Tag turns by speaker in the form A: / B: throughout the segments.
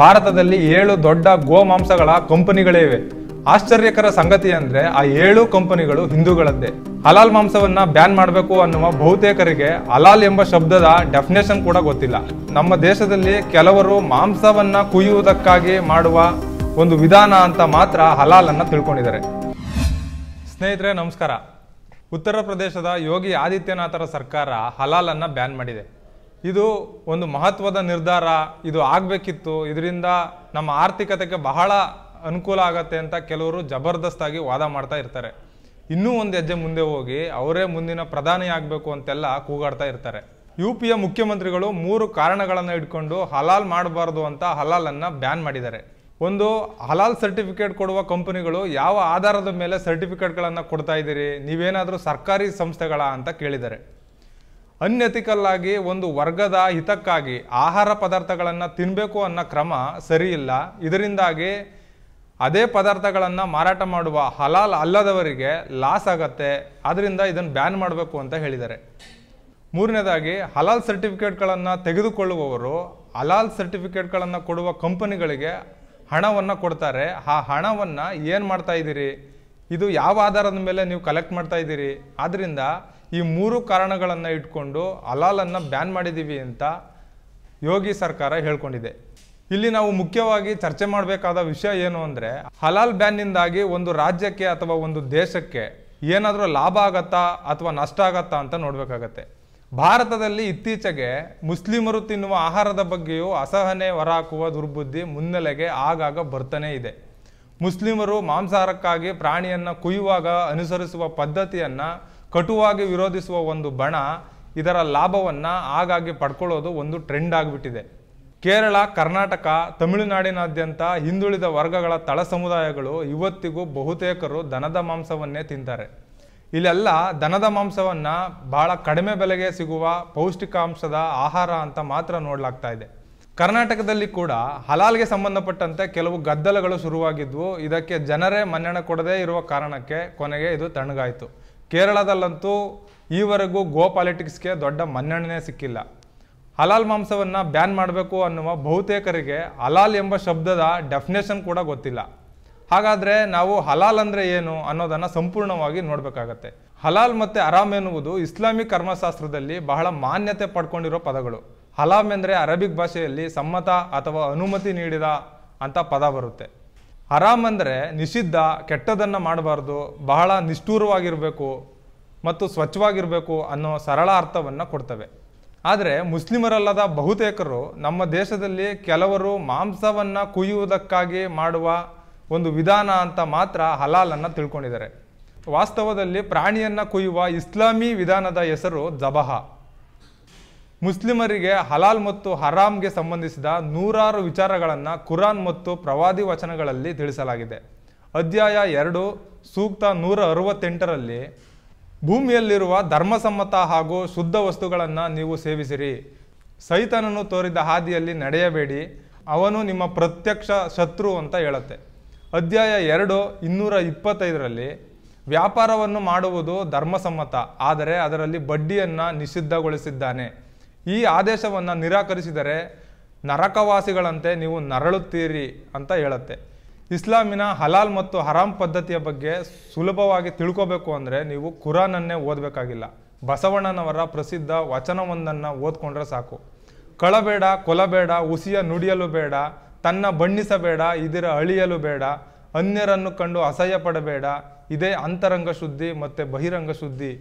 A: ಭಾರತದಲ್ಲಿ ಏಳು ದೊಡ್ಡ ಗೋಮಾಂಸಗಳ ಕಂಪನಿಗಳೇ ಇವೆ ಆಶ್ಚರ್ಯಕರ ಸಂಗತಿ ಅಂದ್ರೆ ಆ ಏಳು ಕಂಪನಿಗಳು ಹಿಂದೂಗಳದ್ದೇ ಹಲಾಲ್ ಮಾಂಸವನ್ನ ಬ್ಯಾನ್ ಮಾಡಬೇಕು ಅನ್ನುವ ಬಹುತೇಕರಿಗೆ ಹಲಾಲ್ ಎಂಬ ಶಬ್ದದ ಡೆಫಿನೇಷನ್ ಕೂಡ ಗೊತ್ತಿಲ್ಲ ನಮ್ಮ ದೇಶದಲ್ಲಿ ಕೆಲವರು ಮಾಂಸವನ್ನ ಕುಯ್ಯುವುದಕ್ಕಾಗಿ ಮಾಡುವ ಒಂದು ವಿಧಾನ ಅಂತ ಮಾತ್ರ ಹಲಾಲ್ ಅನ್ನ ತಿಳ್ಕೊಂಡಿದ್ದಾರೆ ಸ್ನೇಹಿತರೆ ನಮಸ್ಕಾರ ಉತ್ತರ ಪ್ರದೇಶದ ಯೋಗಿ ಆದಿತ್ಯನಾಥರ ಸರ್ಕಾರ ಹಲಾಲ್ ಅನ್ನ ಬ್ಯಾನ್ ಮಾಡಿದೆ ಇದು ಒಂದು ಮಹತ್ವದ ನಿರ್ಧಾರ ಇದು ಆಗಬೇಕಿತ್ತು ಇದರಿಂದ ನಮ್ಮ ಆರ್ಥಿಕತೆಗೆ ಬಹಳ ಅನುಕೂಲ ಆಗತ್ತೆ ಅಂತ ಕೆಲವರು ಜಬರ್ದಸ್ತಾಗಿ ವಾದ ಮಾಡ್ತಾ ಇರ್ತಾರೆ ಇನ್ನೂ ಒಂದು ಹೆಜ್ಜೆ ಮುಂದೆ ಹೋಗಿ ಅವರೇ ಮುಂದಿನ ಪ್ರಧಾನಿ ಆಗಬೇಕು ಅಂತೆಲ್ಲ ಕೂಗಾಡ್ತಾ ಇರ್ತಾರೆ ಯು ಯ ಮುಖ್ಯಮಂತ್ರಿಗಳು ಮೂರು ಕಾರಣಗಳನ್ನು ಇಟ್ಕೊಂಡು ಹಲಾಲ್ ಮಾಡಬಾರ್ದು ಅಂತ ಹಲಾಲನ್ನು ಬ್ಯಾನ್ ಮಾಡಿದ್ದಾರೆ ಒಂದು ಹಲಾಲ್ ಸರ್ಟಿಫಿಕೇಟ್ ಕೊಡುವ ಕಂಪನಿಗಳು ಯಾವ ಆಧಾರದ ಮೇಲೆ ಸರ್ಟಿಫಿಕೇಟ್ಗಳನ್ನು ಕೊಡ್ತಾ ಇದ್ದೀರಿ ನೀವೇನಾದರೂ ಸರ್ಕಾರಿ ಸಂಸ್ಥೆಗಳ ಅಂತ ಕೇಳಿದ್ದಾರೆ ಅನ್ಯತಿಕಲ್ಲಾಗಿ ಒಂದು ವರ್ಗದ ಹಿತಕ್ಕಾಗಿ ಆಹಾರ ಪದಾರ್ಥಗಳನ್ನು ತಿನ್ನಬೇಕು ಅನ್ನೋ ಕ್ರಮ ಸರಿಯಿಲ್ಲ ಇದರಿಂದಾಗಿ ಅದೇ ಪದಾರ್ಥಗಳನ್ನು ಮಾರಾಟ ಮಾಡುವ ಹಲಾಲ್ ಅಲ್ಲದವರಿಗೆ ಲಾಸ್ ಆಗತ್ತೆ ಆದ್ದರಿಂದ ಇದನ್ನು ಬ್ಯಾನ್ ಮಾಡಬೇಕು ಅಂತ ಹೇಳಿದ್ದಾರೆ ಮೂರನೇದಾಗಿ ಹಲಾಲ್ ಸರ್ಟಿಫಿಕೇಟ್ಗಳನ್ನು ತೆಗೆದುಕೊಳ್ಳುವವರು ಹಲಾಲ್ ಸರ್ಟಿಫಿಕೇಟ್ಗಳನ್ನು ಕೊಡುವ ಕಂಪನಿಗಳಿಗೆ ಹಣವನ್ನು ಕೊಡ್ತಾರೆ ಆ ಹಣವನ್ನು ಏನು ಮಾಡ್ತಾ ಇದ್ದೀರಿ ಇದು ಯಾವ ಆಧಾರದ ಮೇಲೆ ನೀವು ಕಲೆಕ್ಟ್ ಮಾಡ್ತಾ ಇದ್ದೀರಿ ಆದ್ದರಿಂದ ಈ ಮೂರು ಕಾರಣಗಳನ್ನು ಇಟ್ಕೊಂಡು ಹಲಾಲನ್ನು ಬ್ಯಾನ್ ಮಾಡಿದ್ದೀವಿ ಅಂತ ಯೋಗಿ ಸರ್ಕಾರ ಹೇಳ್ಕೊಂಡಿದೆ ಇಲ್ಲಿ ನಾವು ಮುಖ್ಯವಾಗಿ ಚರ್ಚೆ ಮಾಡಬೇಕಾದ ವಿಷಯ ಏನು ಅಂದರೆ ಹಲಾಲ್ ಬ್ಯಾನ್ನಿಂದಾಗಿ ಒಂದು ರಾಜ್ಯಕ್ಕೆ ಅಥವಾ ಒಂದು ದೇಶಕ್ಕೆ ಏನಾದರೂ ಲಾಭ ಆಗತ್ತಾ ಅಥವಾ ನಷ್ಟ ಆಗತ್ತಾ ಅಂತ ನೋಡಬೇಕಾಗತ್ತೆ ಭಾರತದಲ್ಲಿ ಇತ್ತೀಚೆಗೆ ಮುಸ್ಲಿಮರು ತಿನ್ನುವ ಆಹಾರದ ಬಗ್ಗೆಯೂ ಅಸಹನೆ ಹೊರಹಾಕುವ ದುರ್ಬುದ್ಧಿ ಮುನ್ನೆಲೆಗೆ ಆಗಾಗ ಬರ್ತಾನೇ ಇದೆ ಮುಸ್ಲಿಮರು ಮಾಂಸಾಹಾರಕ್ಕಾಗಿ ಪ್ರಾಣಿಯನ್ನು ಕುಯ್ಯುವಾಗ ಅನುಸರಿಸುವ ಪದ್ಧತಿಯನ್ನು ಕಟುವಾಗಿ ವಿರೋಧಿಸುವ ಒಂದು ಬಣ ಇದರ ಲಾಭವನ್ನು ಆಗಾಗ್ಗೆ ಪಡ್ಕೊಳ್ಳೋದು ಒಂದು ಟ್ರೆಂಡ್ ಆಗಿಬಿಟ್ಟಿದೆ ಕೇರಳ ಕರ್ನಾಟಕ ತಮಿಳುನಾಡಿನಾದ್ಯಂತ ಹಿಂದುಳಿದ ವರ್ಗಗಳ ತಳ ಸಮುದಾಯಗಳು ಇವತ್ತಿಗೂ ಬಹುತೇಕರು ದನದ ಮಾಂಸವನ್ನೇ ತಿಂತಾರೆ ಇಲ್ಲೆಲ್ಲ ದನದ ಮಾಂಸವನ್ನು ಬಹಳ ಕಡಿಮೆ ಬೆಲೆಗೆ ಸಿಗುವ ಪೌಷ್ಟಿಕಾಂಶದ ಆಹಾರ ಅಂತ ಮಾತ್ರ ನೋಡಲಾಗ್ತಾ ಇದೆ ಕರ್ನಾಟಕದಲ್ಲಿ ಕೂಡ ಹಲಾಲ್ಗೆ ಸಂಬಂಧಪಟ್ಟಂತೆ ಕೆಲವು ಗದ್ದಲಗಳು ಶುರುವಾಗಿದ್ವು ಇದಕ್ಕೆ ಜನರೇ ಮನ್ನಣೆ ಕೊಡದೇ ಇರುವ ಕಾರಣಕ್ಕೆ ಕೊನೆಗೆ ಇದು ತಣ್ಣಗಾಯಿತು ಕೇರಳದಲ್ಲಂತೂ ಈವರೆಗೂ ಗೋ ಪಾಲಿಟಿಕ್ಸ್ಗೆ ದೊಡ್ಡ ಮನ್ನಣೆ ಸಿಕ್ಕಿಲ್ಲ ಹಲಾಲ್ ಮಾಂಸವನ್ನು ಬ್ಯಾನ್ ಮಾಡಬೇಕು ಅನ್ನುವ ಬಹುತೇಕರಿಗೆ ಹಲಾಲ್ ಎಂಬ ಶಬ್ದದ ಡೆಫಿನೇಷನ್ ಕೂಡ ಗೊತ್ತಿಲ್ಲ ಹಾಗಾದರೆ ನಾವು ಹಲಾಲ್ ಅಂದರೆ ಏನು ಅನ್ನೋದನ್ನು ಸಂಪೂರ್ಣವಾಗಿ ನೋಡಬೇಕಾಗತ್ತೆ ಹಲಾಲ್ ಮತ್ತು ಅರಾಮ್ ಎನ್ನುವುದು ಇಸ್ಲಾಮಿಕ್ ಕರ್ಮಶಾಸ್ತ್ರದಲ್ಲಿ ಬಹಳ ಮಾನ್ಯತೆ ಪಡ್ಕೊಂಡಿರೋ ಪದಗಳು ಹಲಾಮ್ ಎಂದರೆ ಅರಬಿಕ್ ಭಾಷೆಯಲ್ಲಿ ಸಮ್ಮತ ಅಥವಾ ಅನುಮತಿ ನೀಡಿದ ಅಂತ ಪದ ಬರುತ್ತೆ ಹರಾಮ್ ಅಂದರೆ ನಿಷಿದ್ಧ ಕೆಟ್ಟದನ್ನು ಮಾಡಬಾರ್ದು ಬಹಳ ನಿಷ್ಠೂರವಾಗಿರಬೇಕು ಮತ್ತು ಸ್ವಚ್ಛವಾಗಿರಬೇಕು ಅನ್ನೋ ಸರಳ ಅರ್ಥವನ್ನು ಕೊಡ್ತವೆ ಆದರೆ ಮುಸ್ಲಿಮರಲ್ಲದ ಬಹುತೇಕರು ನಮ್ಮ ದೇಶದಲ್ಲಿ ಕೆಲವರು ಮಾಂಸವನ್ನು ಕುಯ್ಯುವುದಕ್ಕಾಗಿ ಮಾಡುವ ಒಂದು ವಿಧಾನ ಅಂತ ಮಾತ್ರ ಹಲಾಲನ್ನು ತಿಳ್ಕೊಂಡಿದ್ದಾರೆ ವಾಸ್ತವದಲ್ಲಿ ಪ್ರಾಣಿಯನ್ನು ಕುಯ್ಯುವ ಇಸ್ಲಾಮಿ ವಿಧಾನದ ಹೆಸರು ಜಬಹ ಮುಸ್ಲಿಮರಿಗೆ ಹಲಾಲ್ ಮತ್ತು ಹರಾಮ್ಗೆ ಸಂಬಂಧಿಸಿದ ನೂರಾರು ವಿಚಾರಗಳನ್ನು ಕುರಾನ್ ಮತ್ತು ಪ್ರವಾದಿ ವಚನಗಳಲ್ಲಿ ತಿಳಿಸಲಾಗಿದೆ ಅಧ್ಯಾಯ ಎರಡು ಸೂಕ್ತ ನೂರ ಅರವತ್ತೆಂಟರಲ್ಲಿ ಭೂಮಿಯಲ್ಲಿರುವ ಧರ್ಮಸಮ್ಮತ ಹಾಗೂ ಶುದ್ಧ ವಸ್ತುಗಳನ್ನು ನೀವು ಸೇವಿಸಿರಿ ಸೈತನನ್ನು ತೋರಿದ ಹಾದಿಯಲ್ಲಿ ನಡೆಯಬೇಡಿ ಅವನು ನಿಮ್ಮ ಪ್ರತ್ಯಕ್ಷ ಶತ್ರು ಅಂತ ಹೇಳುತ್ತೆ ಅಧ್ಯಾಯ ಎರಡು ಇನ್ನೂರ ಇಪ್ಪತ್ತೈದರಲ್ಲಿ ವ್ಯಾಪಾರವನ್ನು ಮಾಡುವುದು ಧರ್ಮಸಮ್ಮತ ಆದರೆ ಅದರಲ್ಲಿ ಬಡ್ಡಿಯನ್ನು ನಿಷಿದ್ಧಗೊಳಿಸಿದ್ದಾನೆ ಈ ಆದೇಶವನ್ನು ನಿರಾಕರಿಸಿದರೆ ನರಕವಾಸಿಗಳಂತೆ ನೀವು ನರಳುತ್ತೀರಿ ಅಂತ ಹೇಳುತ್ತೆ ಇಸ್ಲಾಮಿನ ಹಲಾಲ್ ಮತ್ತು ಹರಾಮ್ ಪದ್ಧತಿಯ ಬಗ್ಗೆ ಸುಲಭವಾಗಿ ತಿಳ್ಕೋಬೇಕು ಅಂದರೆ ನೀವು ಕುರಾನನ್ನೇ ಓದಬೇಕಾಗಿಲ್ಲ ಬಸವಣ್ಣನವರ ಪ್ರಸಿದ್ಧ ವಚನವೊಂದನ್ನು ಓದ್ಕೊಂಡ್ರೆ ಸಾಕು ಕಳಬೇಡ ಕೊಲಬೇಡ ಉಸಿಯ ನುಡಿಯಲು ಬೇಡ ತನ್ನ ಬಣ್ಣಿಸಬೇಡ ಇದರ ಅಳಿಯಲು ಬೇಡ ಅನ್ಯರನ್ನು ಕಂಡು ಅಸಹ್ಯ ಪಡಬೇಡ ಇದೇ ಅಂತರಂಗ ಶುದ್ಧಿ ಮತ್ತು ಬಹಿರಂಗ ಶುದ್ಧಿ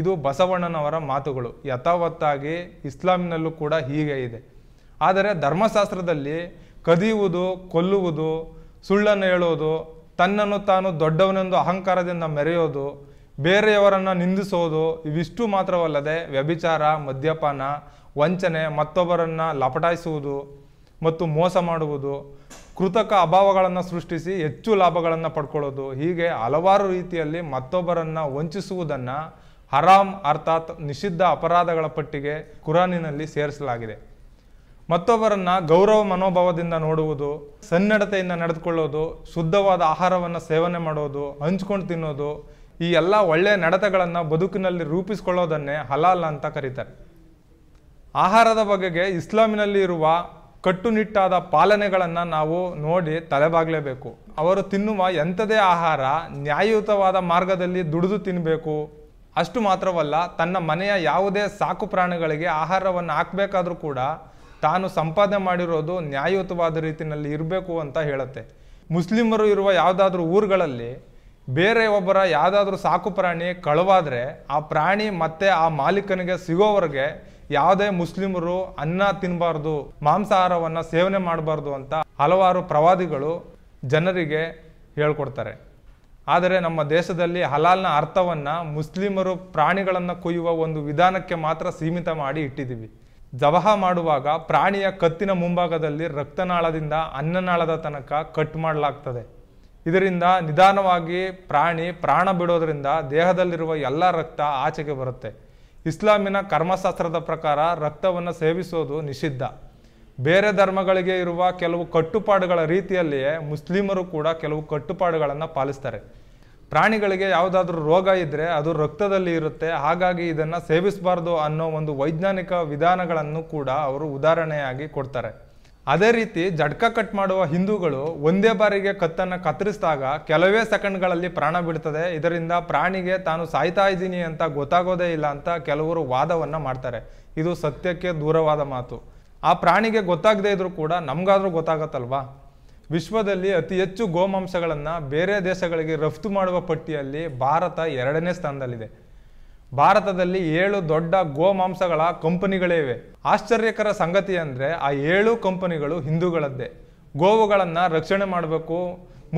A: ಇದು ಬಸವಣ್ಣನವರ ಮಾತುಗಳು ಯಥಾವತ್ತಾಗಿ ಇಸ್ಲಾಮಿನಲ್ಲೂ ಕೂಡ ಹೀಗೆ ಇದೆ ಆದರೆ ಧರ್ಮಶಾಸ್ತ್ರದಲ್ಲಿ ಕದಿಯುವುದು ಕೊಲ್ಲುವುದು ಸುಳ್ಳನ್ನು ಹೇಳೋದು ತನ್ನನ್ನು ತಾನು ದೊಡ್ಡವನೆಂದು ಅಹಂಕಾರದಿಂದ ಮೆರೆಯೋದು ಬೇರೆಯವರನ್ನು ನಿಂದಿಸೋದು ಇವಿಷ್ಟು ಮಾತ್ರವಲ್ಲದೆ ವ್ಯಭಿಚಾರ ಮದ್ಯಪಾನ ವಂಚನೆ ಮತ್ತೊಬ್ಬರನ್ನು ಲಪಟಾಯಿಸುವುದು ಮತ್ತು ಮೋಸ ಮಾಡುವುದು ಕೃತಕ ಅಭಾವಗಳನ್ನು ಸೃಷ್ಟಿಸಿ ಹೆಚ್ಚು ಲಾಭಗಳನ್ನು ಪಡ್ಕೊಳ್ಳೋದು ಹೀಗೆ ಹಲವಾರು ರೀತಿಯಲ್ಲಿ ಮತ್ತೊಬ್ಬರನ್ನು ವಂಚಿಸುವುದನ್ನು ಹರಾಮ್ ಅರ್ಥಾತ್ ನಿಷಿದ್ಧ ಅಪರಾಧಗಳ ಪಟ್ಟಿಗೆ ಕುರಾನಿನಲ್ಲಿ ಸೇರಿಸಲಾಗಿದೆ ಮತ್ತೊಬ್ಬರನ್ನು ಗೌರವ ಮನೋಭಾವದಿಂದ ನೋಡುವುದು ಸನ್ನಡತೆಯಿಂದ ನಡೆದುಕೊಳ್ಳೋದು ಶುದ್ಧವಾದ ಆಹಾರವನ್ನು ಸೇವನೆ ಮಾಡೋದು ಹಂಚ್ಕೊಂಡು ತಿನ್ನೋದು ಈ ಎಲ್ಲ ಒಳ್ಳೆಯ ನಡತೆಗಳನ್ನು ಬದುಕಿನಲ್ಲಿ ರೂಪಿಸ್ಕೊಳ್ಳೋದನ್ನೇ ಹಲಾಲ್ ಅಂತ ಕರೀತಾರೆ ಆಹಾರದ ಬಗೆಗೆ ಇಸ್ಲಾಮಿನಲ್ಲಿ ಇರುವ ಕಟ್ಟುನಿಟ್ಟಾದ ಪಾಲನೆಗಳನ್ನು ನಾವು ನೋಡಿ ತಲೆಬಾಗಲೇಬೇಕು ಅವರು ತಿನ್ನುವ ಎಂಥದೇ ಆಹಾರ ನ್ಯಾಯಯುತವಾದ ಮಾರ್ಗದಲ್ಲಿ ದುಡಿದು ತಿನ್ನಬೇಕು ಅಷ್ಟು ಮಾತ್ರವಲ್ಲ ತನ್ನ ಮನೆಯ ಯಾವುದೇ ಸಾಕು ಪ್ರಾಣಿಗಳಿಗೆ ಆಹಾರವನ್ನು ಹಾಕಬೇಕಾದ್ರೂ ಕೂಡ ತಾನು ಸಂಪಾದನೆ ಮಾಡಿರೋದು ನ್ಯಾಯಯುತವಾದ ರೀತಿಯಲ್ಲಿ ಇರಬೇಕು ಅಂತ ಹೇಳುತ್ತೆ ಮುಸ್ಲಿಮರು ಇರುವ ಯಾವುದಾದ್ರೂ ಊರುಗಳಲ್ಲಿ ಬೇರೆ ಒಬ್ಬರ ಯಾವುದಾದ್ರೂ ಸಾಕು ಪ್ರಾಣಿ ಕಳವಾದರೆ ಆ ಪ್ರಾಣಿ ಮತ್ತೆ ಆ ಮಾಲೀಕನಿಗೆ ಸಿಗೋವರೆಗೆ ಯಾವುದೇ ಮುಸ್ಲಿಮರು ಅನ್ನ ತಿನ್ನಬಾರ್ದು ಮಾಂಸಾಹಾರವನ್ನು ಸೇವನೆ ಮಾಡಬಾರ್ದು ಅಂತ ಹಲವಾರು ಪ್ರವಾದಿಗಳು ಜನರಿಗೆ ಹೇಳ್ಕೊಡ್ತಾರೆ ಆದರೆ ನಮ್ಮ ದೇಶದಲ್ಲಿ ಹಲಾಲ್ನ ಅರ್ಥವನ್ನು ಮುಸ್ಲಿಮರು ಪ್ರಾಣಿಗಳನ್ನು ಕೊಯ್ಯುವ ಒಂದು ವಿಧಾನಕ್ಕೆ ಮಾತ್ರ ಸೀಮಿತ ಮಾಡಿ ಇಟ್ಟಿದ್ದೀವಿ ಜವಹ ಮಾಡುವಾಗ ಪ್ರಾಣಿಯ ಕತ್ತಿನ ಮುಂಭಾಗದಲ್ಲಿ ರಕ್ತನಾಳದಿಂದ ಅನ್ನನಾಳದ ತನಕ ಕಟ್ ಮಾಡಲಾಗ್ತದೆ ಇದರಿಂದ ನಿಧಾನವಾಗಿ ಪ್ರಾಣಿ ಪ್ರಾಣ ಬಿಡೋದರಿಂದ ದೇಹದಲ್ಲಿರುವ ಎಲ್ಲ ರಕ್ತ ಆಚೆಗೆ ಬರುತ್ತೆ ಇಸ್ಲಾಮಿನ ಕರ್ಮಶಾಸ್ತ್ರದ ಪ್ರಕಾರ ರಕ್ತವನ್ನು ಸೇವಿಸೋದು ನಿಷಿದ್ಧ ಬೇರೆ ಧರ್ಮಗಳಿಗೆ ಇರುವ ಕೆಲವು ಕಟ್ಟುಪಾಡುಗಳ ರೀತಿಯಲ್ಲಿಯೇ ಮುಸ್ಲಿಮರು ಕೂಡ ಕೆಲವು ಕಟ್ಟುಪಾಡುಗಳನ್ನು ಪಾಲಿಸ್ತಾರೆ ಪ್ರಾಣಿಗಳಿಗೆ ಯಾವುದಾದ್ರೂ ರೋಗ ಇದ್ದರೆ ಅದು ರಕ್ತದಲ್ಲಿ ಇರುತ್ತೆ ಹಾಗಾಗಿ ಇದನ್ನು ಸೇವಿಸಬಾರ್ದು ಅನ್ನೋ ಒಂದು ವೈಜ್ಞಾನಿಕ ವಿಧಾನಗಳನ್ನು ಕೂಡ ಅವರು ಉದಾಹರಣೆಯಾಗಿ ಕೊಡ್ತಾರೆ ಅದೇ ರೀತಿ ಜಡ್ಕ ಕಟ್ ಮಾಡುವ ಹಿಂದೂಗಳು ಒಂದೇ ಬಾರಿಗೆ ಕತ್ತನ್ನು ಕತ್ತರಿಸಿದಾಗ ಕೆಲವೇ ಸೆಕೆಂಡ್ಗಳಲ್ಲಿ ಪ್ರಾಣ ಬಿಡ್ತದೆ ಇದರಿಂದ ಪ್ರಾಣಿಗೆ ತಾನು ಸಾಯ್ತಾ ಇದ್ದೀನಿ ಅಂತ ಗೊತ್ತಾಗೋದೇ ಇಲ್ಲ ಅಂತ ಕೆಲವರು ವಾದವನ್ನು ಮಾಡ್ತಾರೆ ಇದು ಸತ್ಯಕ್ಕೆ ದೂರವಾದ ಮಾತು ಆ ಪ್ರಾಣಿಗೆ ಗೊತ್ತಾಗದೇ ಇದ್ರೂ ಕೂಡ ನಮಗಾದ್ರೂ ಗೊತ್ತಾಗತ್ತಲ್ವಾ ವಿಶ್ವದಲ್ಲಿ ಅತಿ ಹೆಚ್ಚು ಗೋಮಾಂಸಗಳನ್ನು ಬೇರೆ ದೇಶಗಳಿಗೆ ರಫ್ತು ಮಾಡುವ ಪಟ್ಟಿಯಲ್ಲಿ ಭಾರತ ಎರಡನೇ ಸ್ಥಾನದಲ್ಲಿದೆ ಭಾರತದಲ್ಲಿ ಏಳು ದೊಡ್ಡ ಗೋಮಾಂಸಗಳ ಕಂಪನಿಗಳೇ ಇವೆ ಆಶ್ಚರ್ಯಕರ ಸಂಗತಿ ಅಂದರೆ ಆ ಏಳು ಕಂಪನಿಗಳು ಹಿಂದೂಗಳದ್ದೇ ಗೋವುಗಳನ್ನು ರಕ್ಷಣೆ ಮಾಡಬೇಕು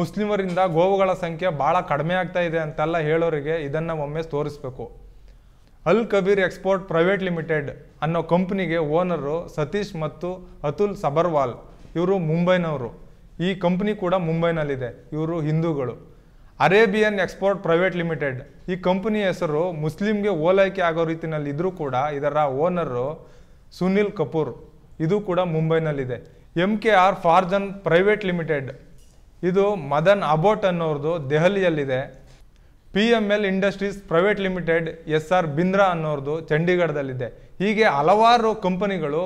A: ಮುಸ್ಲಿಮರಿಂದ ಗೋವುಗಳ ಸಂಖ್ಯೆ ಭಾಳ ಕಡಿಮೆ ಆಗ್ತಾ ಇದೆ ಅಂತೆಲ್ಲ ಹೇಳೋರಿಗೆ ಇದನ್ನು ಒಮ್ಮೆ ತೋರಿಸ್ಬೇಕು ಅಲ್ ಕಬೀರ್ ಎಕ್ಸ್ಪೋರ್ಟ್ ಪ್ರೈವೇಟ್ ಲಿಮಿಟೆಡ್ ಅನ್ನೋ ಕಂಪ್ನಿಗೆ ಓನರು ಸತೀಶ್ ಮತ್ತು ಅತುಲ್ ಸಬರ್ವಾಲ್ ಇವರು ಮುಂಬೈನವರು ಈ ಕಂಪ್ನಿ ಕೂಡ ಮುಂಬೈನಲ್ಲಿದೆ ಇವರು ಹಿಂದೂಗಳು ಅರೇಬಿಯನ್ ಎಕ್ಸ್ಪೋರ್ಟ್ ಪ್ರೈವೇಟ್ ಲಿಮಿಟೆಡ್ ಈ ಕಂಪ್ನಿ ಹೆಸರು ಮುಸ್ಲಿಮ್ಗೆ ಓಲೈಕೆ ಆಗೋ ರೀತಿಯಲ್ಲಿ ಇದ್ರೂ ಕೂಡ ಇದರ ಓನರು ಸುನಿಲ್ ಕಪೂರ್ ಇದು ಕೂಡ ಮುಂಬೈನಲ್ಲಿದೆ M K R frozen private limited ಇದು ಮದನ್ ಅಬೋಟ್ ಅನ್ನೋರ್ದು ದೆಹಲಿಯಲ್ಲಿದೆ P M L industries private limited S R Bindra ಅನ್ನೋರ್ದು ಚಂಡೀಗಢದಲ್ಲಿದೆ ಹೀಗೆ ಹಲವಾರು ಕಂಪನಿಗಳು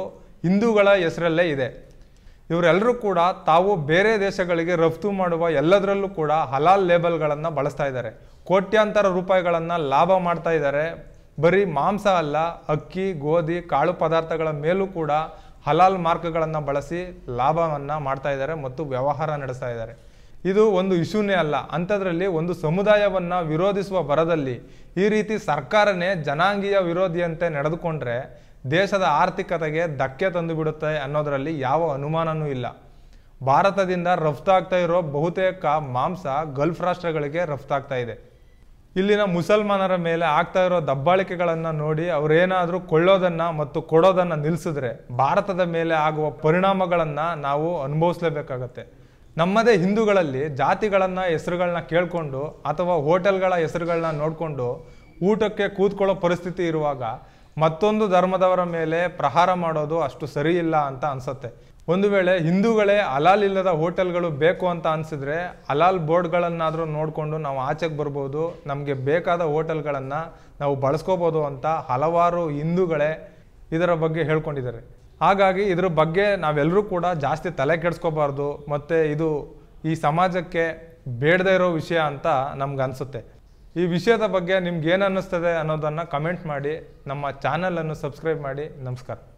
A: ಹಿಂದೂಗಳ ಹೆಸರಲ್ಲೇ ಇದೆ ಇವರೆಲ್ಲರೂ ಕೂಡ ತಾವು ಬೇರೆ ದೇಶಗಳಿಗೆ ರಫ್ತು ಮಾಡುವ ಎಲ್ಲದರಲ್ಲೂ ಕೂಡ ಹಲಾಲ್ ಲೇಬಲ್ಗಳನ್ನು ಬಳಸ್ತಾ ಇದ್ದಾರೆ ಕೋಟ್ಯಾಂತರ ರೂಪಾಯಿಗಳನ್ನು ಲಾಭ ಮಾಡ್ತಾ ಇದ್ದಾರೆ ಬರೀ ಮಾಂಸ ಅಲ್ಲ ಅಕ್ಕಿ ಗೋಧಿ ಕಾಳು ಪದಾರ್ಥಗಳ ಮೇಲೂ ಕೂಡ ಹಲಾಲ್ ಮಾರ್ಕ್ಗಳನ್ನು ಬಳಸಿ ಲಾಭವನ್ನು ಮಾಡ್ತಾ ಇದ್ದಾರೆ ಮತ್ತು ವ್ಯವಹಾರ ನಡೆಸ್ತಾ ಇದ್ದಾರೆ ಇದು ಒಂದು ಇಶ್ಯೂನೇ ಅಲ್ಲ ಅಂಥದ್ರಲ್ಲಿ ಒಂದು ಸಮುದಾಯವನ್ನು ವಿರೋಧಿಸುವ ಬರದಲ್ಲಿ ಈ ರೀತಿ ಸರ್ಕಾರನೇ ಜನಾಂಗೀಯ ವಿರೋಧಿಯಂತೆ ನಡೆದುಕೊಂಡ್ರೆ ದೇಶದ ಆರ್ಥಿಕತೆಗೆ ಧಕ್ಕೆ ತಂದುಬಿಡುತ್ತೆ ಅನ್ನೋದರಲ್ಲಿ ಯಾವ ಅನುಮಾನನೂ ಇಲ್ಲ ಭಾರತದಿಂದ ರಫ್ತಾಗ್ತಾ ಇರೋ ಬಹುತೇಕ ಮಾಂಸ ಗಲ್ಫ್ ರಾಷ್ಟ್ರಗಳಿಗೆ ರಫ್ತಾಗ್ತಾ ಇದೆ ಇಲ್ಲಿನ ಮುಸಲ್ಮಾನರ ಮೇಲೆ ಆಗ್ತಾ ಇರೋ ದಬ್ಬಾಳಿಕೆಗಳನ್ನು ನೋಡಿ ಅವರೇನಾದರೂ ಕೊಳ್ಳೋದನ್ನು ಮತ್ತು ಕೊಡೋದನ್ನು ನಿಲ್ಲಿಸಿದ್ರೆ ಭಾರತದ ಮೇಲೆ ಆಗುವ ಪರಿಣಾಮಗಳನ್ನು ನಾವು ಅನುಭವಿಸಲೇಬೇಕಾಗತ್ತೆ ನಮ್ಮದೇ ಹಿಂದೂಗಳಲ್ಲಿ ಜಾತಿಗಳನ್ನು ಹೆಸರುಗಳನ್ನ ಕೇಳಿಕೊಂಡು ಅಥವಾ ಹೋಟೆಲ್ಗಳ ಹೆಸರುಗಳನ್ನ ನೋಡಿಕೊಂಡು ಊಟಕ್ಕೆ ಕೂತ್ಕೊಳ್ಳೋ ಪರಿಸ್ಥಿತಿ ಇರುವಾಗ ಮತ್ತೊಂದು ಧರ್ಮದವರ ಮೇಲೆ ಪ್ರಹಾರ ಮಾಡೋದು ಅಷ್ಟು ಸರಿ ಇಲ್ಲ ಅಂತ ಅನಿಸುತ್ತೆ ಒಂದು ವೇಳೆ ಹಿಂದೂಗಳೇ ಅಲಾಲ್ ಇಲ್ಲದ ಹೋಟೆಲ್ಗಳು ಬೇಕು ಅಂತ ಅನ್ಸಿದ್ರೆ ಅಲಾಲ್ ಬೋರ್ಡ್ಗಳನ್ನಾದರೂ ನೋಡಿಕೊಂಡು ನಾವು ಆಚೆಗೆ ಬರ್ಬೋದು ನಮಗೆ ಬೇಕಾದ ಹೋಟೆಲ್ಗಳನ್ನು ನಾವು ಬಳಸ್ಕೋಬೋದು ಅಂತ ಹಲವಾರು ಹಿಂದೂಗಳೇ ಇದರ ಬಗ್ಗೆ ಹೇಳ್ಕೊಂಡಿದ್ದಾರೆ ಹಾಗಾಗಿ ಇದ್ರ ಬಗ್ಗೆ ನಾವೆಲ್ಲರೂ ಕೂಡ ಜಾಸ್ತಿ ತಲೆ ಕೆಡಿಸ್ಕೋಬಾರ್ದು ಮತ್ತು ಇದು ಈ ಸಮಾಜಕ್ಕೆ ಬೇಡದೇ ಇರೋ ವಿಷಯ ಅಂತ ನಮ್ಗೆ ಅನಿಸುತ್ತೆ ಈ ವಿಷಯದ ಬಗ್ಗೆ ನಿಮ್ಗೆ ಏನು ಅನ್ನಿಸ್ತದೆ ಅನ್ನೋದನ್ನು ಕಮೆಂಟ್ ಮಾಡಿ ನಮ್ಮ ಚಾನಲನ್ನು ಸಬ್ಸ್ಕ್ರೈಬ್ ಮಾಡಿ ನಮಸ್ಕಾರ